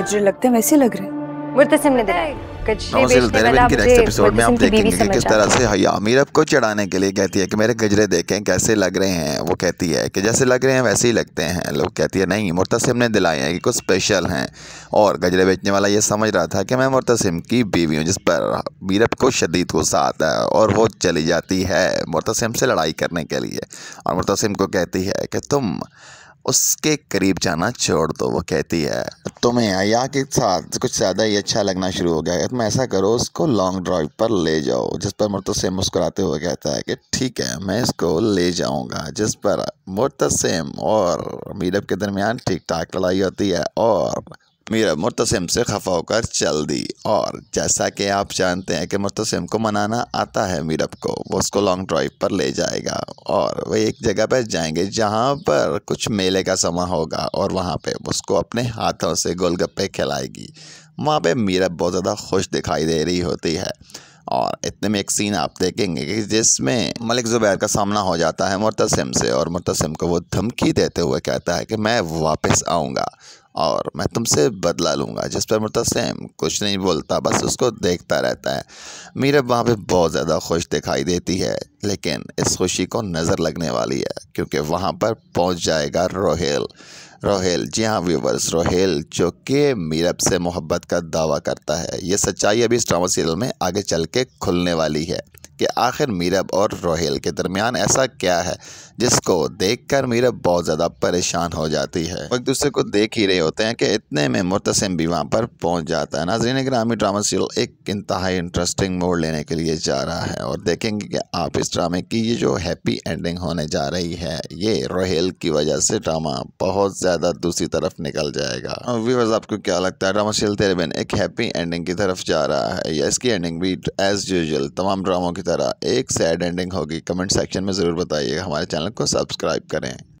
गजरे लगते हैं वैसे लग रहे हैं मुर्तसिम ने दिलाई एपिसोड में आप देखेंगे कि किस तरह से हया मीरब को चढ़ाने के लिए कहती है कि मेरे गजरे देखें कैसे लग रहे हैं वो कहती है कि जैसे लग रहे हैं वैसे ही लगते हैं लोग कहती है नहीं मुर्तसिम ने दिलाए हैं कि कुछ स्पेशल हैं और गजरे बेचने वाला ये समझ रहा था कि मैं मुर्तसिम की बीवी हूँ जिस पर मीरब को शदीद गुस्सा आता है और वो चली जाती है मुर्तसिम से लड़ाई करने के लिए और मुर्तसिम को कहती है कि तुम उसके करीब जाना छोड़ दो वो कहती है तुम्हें अया के साथ कुछ ज़्यादा ही अच्छा लगना शुरू हो गया है तुम ऐसा करो उसको लॉन्ग ड्राइव पर ले जाओ जिस पर मुर्तसिम मुस्कुराते हुए कहता है कि ठीक है मैं इसको ले जाऊँगा जिस पर मुर्तसिम और मीरब के दरमियान ठीक ठाक लड़ाई होती है और मीरा मुतसम से खफा होकर चल दी और जैसा कि आप जानते हैं कि मुतसम को मनाना आता है मीरब को वो उसको लॉन्ग ड्राइव पर ले जाएगा और वह एक जगह पर जाएंगे जहाँ पर कुछ मेले का समा होगा और वहाँ पर उसको अपने हाथों से गोलगप्पे खिलाएगी वहाँ पर मीरब बहुत ज़्यादा खुश दिखाई दे रही होती है और इतने में एक सीन आप देखेंगे कि जिसमें मलिक ज़ुबैर का सामना हो जाता है मुतसम से और मुतसम को वो धमकी देते हुए कहता है कि मैं वापस आऊँगा और मैं तुमसे बदला लूँगा जिस पर मुतसम कुछ नहीं बोलता बस उसको देखता रहता है मीरा वहाँ पे बहुत ज़्यादा खुश दिखाई देती है लेकिन इस खुशी को नज़र लगने वाली है क्योंकि वहाँ पर पहुँच जाएगा रोहेल रोहेल जी हाँ व्यूवर्स रोहेल जो कि मीरब से मोहब्बत का दावा करता है ये सच्चाई अभी इस ड्रामा सीरियल में आगे चल के खुलने वाली है कि आखिर मीरब और रोहेल के दरमियान ऐसा क्या है जिसको देखकर मीरब बहुत ज़्यादा परेशान हो जाती है एक दूसरे को देख ही रहे होते हैं कि इतने में मुतसम भी वहाँ पर पहुँच जाता है नाजरीन ग्रामी ड्रामा सीरियल एक इंतहाई इंटरेस्टिंग मोड़ लेने के लिए जा रहा है और देखेंगे कि आप इस ड्रामे की ये जो हैप्पी एंडिंग होने जा रही है ये रोहेल की वजह से ड्रामा बहुत ज़्यादा दूसरी तरफ निकल जाएगा व्यूवर्स आपको क्या लगता है ड्रामा सीरियल तेरे बिन एक हैप्पी एंडिंग की तरफ जा रहा है या इसकी एंडिंग भी एज़ यूजल तमाम ड्रामों की तरह एक सैड एंडिंग होगी कमेंट सेक्शन में ज़रूर बताइए हमारे चैनल को सब्सक्राइब करें